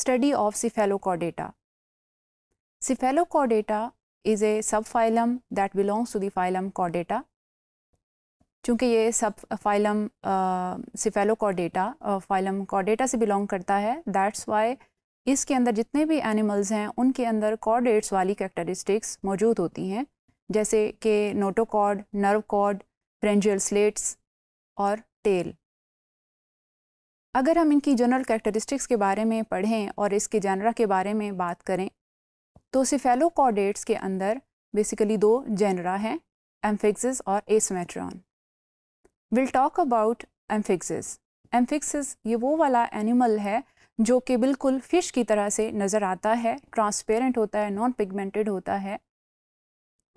study of Cephalochordata Cephalochordata is a subphylum that belongs to the phylum Chordata. चूँकि ये सब phylum Cephalochordata phylum कॉडेटा से belong करता है दैट्स वाई इसके अंदर जितने भी एनिमल्स हैं उनके अंदर कॉर्डेट्स वाली करेक्टरिस्टिक्स मौजूद होती हैं जैसे कि notochord nerve cord pharyngeal slits और टेल अगर हम इनकी जनरल कैरेक्टरिस्टिक्स के बारे में पढ़ें और इसके जानरा के बारे में बात करें तो सिफेलोकॉडेट्स के अंदर बेसिकली दो जनरा हैं एम्फिक्सिस और asymmetron will talk about amphioxus amphioxus ये वो वाला एनिमल है जो कि बिल्कुल फ़िश की तरह से नज़र आता है ट्रांसपेरेंट होता है नॉन पिगमेंटेड होता है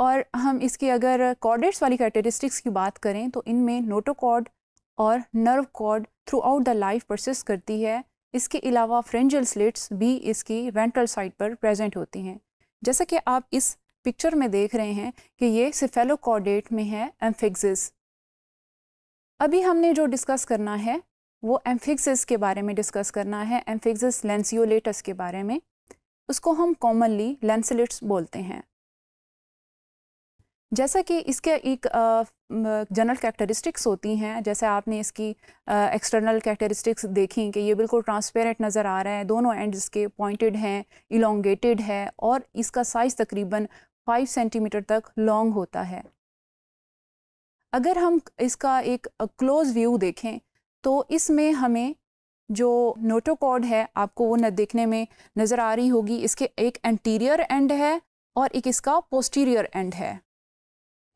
और हम इसकी अगर कॉर्डेट्स वाली कैरेक्टरिस्टिक्स की बात करें तो इनमें नोटोकॉड और nerve cord throughout the life process करती है इसके अलावा फ्रेंजल स्लिट्स भी इसकी वेंट्रल साइड पर प्रेजेंट होती हैं जैसा कि आप इस पिक्चर में देख रहे हैं कि ये सिफेलोकॉर्डेट में है एम्फिक्सिस अभी हमने जो डिस्कस करना है वो एम्फिक्सिस के बारे में डिस्कस करना है एम्फिक्सिस लेंसियोलेटस के बारे में उसको हम कॉमनली लेंसलेट्स बोलते हैं जैसा कि इसके एक जनरल कैरेक्टरिस्टिक्स होती हैं जैसे आपने इसकी एक्सटर्नल कैरेक्टरिस्टिक्स देखी कि ये बिल्कुल ट्रांसपेरेंट नज़र आ रहा है दोनों एंड इसके पॉइंटेड हैं इलोंगेटेड है और इसका साइज़ तकरीबन फाइव सेंटीमीटर तक लॉन्ग होता है अगर हम इसका एक क्लोज व्यू देखें तो इसमें हमें जो नोटोकॉड है आपको वो न देखने में नज़र आ रही होगी इसके एक एंटीरियर एंड है और एक इसका पोस्टीरियर एंड है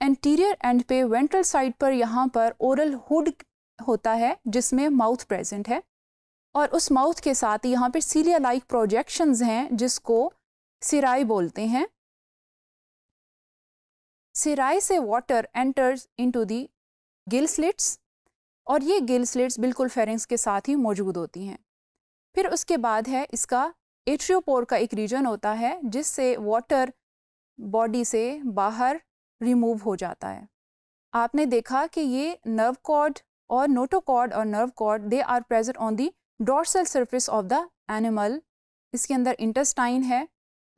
एंटीरियर एंड पे वेंट्रल साइड पर यहाँ पर ओरल हुड होता है जिसमें माउथ प्रेजेंट है और उस माउथ के साथ यहाँ पर सीलिया लाइक प्रोजेक्शंस हैं जिसको सिराई बोलते हैं सिराई से water enters into the gill slits और ये गिल स्लिट्स बिल्कुल फेरिंग्स के साथ ही मौजूद होती हैं फिर उसके बाद है इसका एट्रियोपोर का एक रीजन होता है जिससे वाटर बॉडी से बाहर रिमूव हो जाता है आपने देखा कि ये नर्व कॉर्ड और नोटोकॉर्ड और nerve cord they are present on the dorsal surface of the animal इसके अंदर इंटस्टाइन है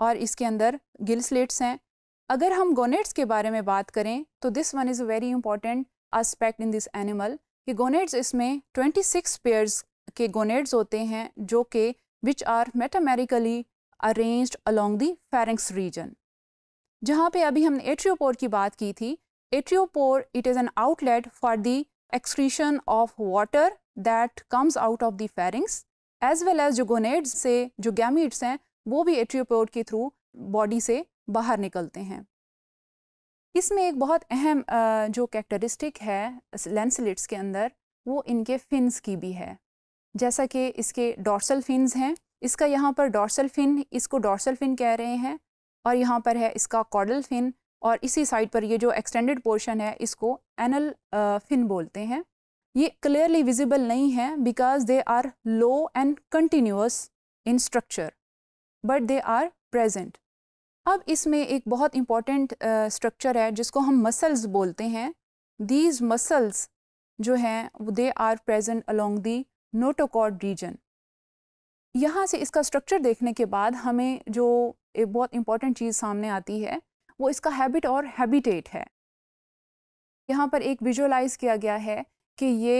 और इसके अंदर गिल स्लेट्स हैं अगर हम गोनेट्स के बारे में बात करें तो this one is a very important aspect in this animal कि गोनेट्स इसमें 26 पेयर्स के गोनेट्स होते हैं जो कि which are metamerically arranged along the pharynx region जहाँ पे अभी हमने एट्रियोपोर की बात की थी atriopore it is an outlet for the excretion of water that comes out of the pharynx as well as जो गोनेड्स से जो गैमिट्स हैं वो भी एट्रियोपोर के थ्रू बॉडी से बाहर निकलते हैं इसमें एक बहुत अहम जो कैरेक्टरिस्टिक है लेंसलेट्स के अंदर वो इनके फिन्स की भी है जैसा कि इसके डॉर्सल फिन्स हैं इसका यहाँ पर डॉर्सल फिन इसको डॉर्सल फिन कह रहे हैं और यहाँ पर है इसका कॉडल फिन और इसी साइड पर ये जो एक्सटेंडेड पोर्शन है इसको एनल फिन बोलते हैं ये क्लियरली विजिबल नहीं है because they are low and continuous in structure but they are present अब इसमें एक बहुत इम्पॉर्टेंट स्ट्रक्चर है जिसको हम मसल्स बोलते हैं दीज मसल्स जो हैं they are present along the notochord region यहाँ से इसका स्ट्रक्चर देखने के बाद हमें जो एक बहुत इंपॉर्टेंट चीज़ सामने आती है वो इसका हैबिट और हैबिटेट है यहाँ पर एक विजुअलाइज किया गया है कि ये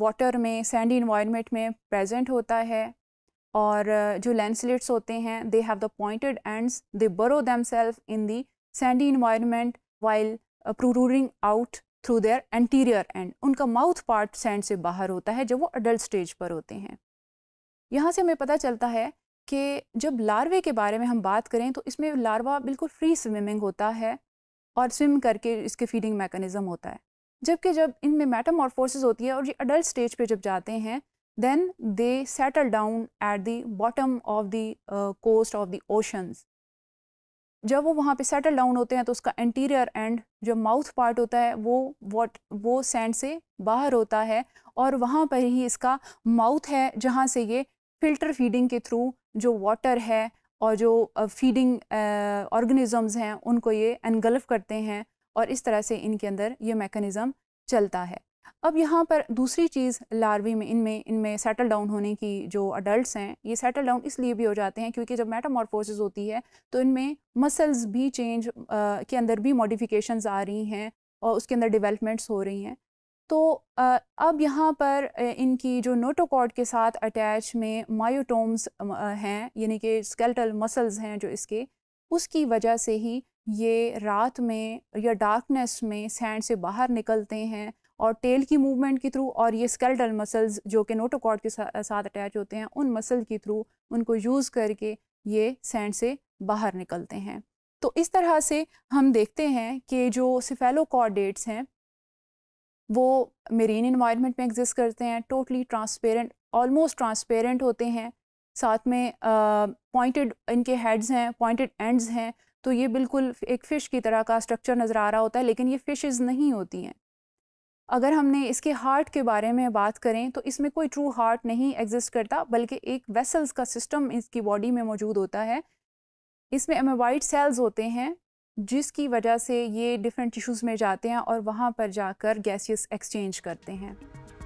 वाटर में सैंडी इन्वायरमेंट में प्रेजेंट होता है और जो लैंडस्लेट्स होते हैं they have the pointed ends they burrow themselves in the sandy environment while protruding out through their anterior end उनका माउथ पार्ट सैंड से बाहर होता है जब वो अडल्ट स्टेज पर होते हैं यहाँ से हमें पता चलता है कि जब लार्वे के बारे में हम बात करें तो इसमें लार्वा बिल्कुल फ्री स्विमिंग होता है और स्विम करके इसके फीडिंग मैकेनिज़म होता है जबकि जब इनमें मेटामॉर्फोसिस होती है और ये अडल्ट स्टेज पे जब जाते हैं then they settle down at the bottom of the coast of the oceans जब वो वहाँ पे सेटल डाउन होते हैं तो उसका इंटीरियर एंड जो माउथ पार्ट होता है वो वॉट वो सैंड से बाहर होता है और वहाँ पर ही इसका माउथ है जहाँ से ये फिल्टर फीडिंग के थ्रू जो वाटर है और जो फीडिंग ऑर्गेनिज़म्स हैं उनको ये एनगल्फ करते हैं और इस तरह से इनके अंदर ये मेकनिज़म चलता है अब यहाँ पर दूसरी चीज़ लार्वी में इनमें इनमें सेटल डाउन होने की जो अडल्ट हैं ये सेटल डाउन इसलिए भी हो जाते हैं क्योंकि जब मेटामॉर्फोसिस होती है तो इनमें मसल्स भी चेंज के अंदर भी मॉडिफिकेशंस आ रही हैं और उसके अंदर डेवलपमेंट्स हो रही हैं तो अब यहाँ पर इनकी जो नोटोकॉर्ड के साथ अटैच में मायोटोम्स हैं यानी कि स्केल्टल मसल्स हैं जो इसके उसकी वजह से ही ये रात में या डार्कनेस में सैंड से बाहर निकलते हैं और टेल की मूवमेंट के थ्रू और ये स्केल्टल मसल्स जो कि नोटोकॉर्ड के साथ अटैच होते हैं उन मसल के थ्रू उनको यूज़ करके ये सैंड से बाहर निकलते हैं तो इस तरह से हम देखते हैं कि जो सिफेलोकॉर्डेट्स हैं वो मेरीन इन्वायरमेंट में एग्जिस्ट करते हैं टोटली ट्रांसपेरेंट ऑलमोस्ट ट्रांसपेरेंट होते हैं साथ में पॉइंटेड uh, इनके हेड्स हैं पॉइंटेड एंड्स हैं तो ये बिल्कुल एक फ़िश की तरह का स्ट्रक्चर नज़र आ रहा होता है लेकिन ये फिशेस नहीं होती हैं अगर हमने इसके हार्ट के बारे में बात करें तो इसमें कोई ट्रू हार्ट नहीं एग्जिस्ट करता बल्कि एक वेसल्स का सिस्टम इसकी बॉडी में मौजूद होता है इसमें एमेबाइड सेल्स होते हैं जिसकी वजह से ये डिफरेंट टिश्यूज़ में जाते हैं और वहाँ पर जाकर गैसियस एक्सचेंज करते हैं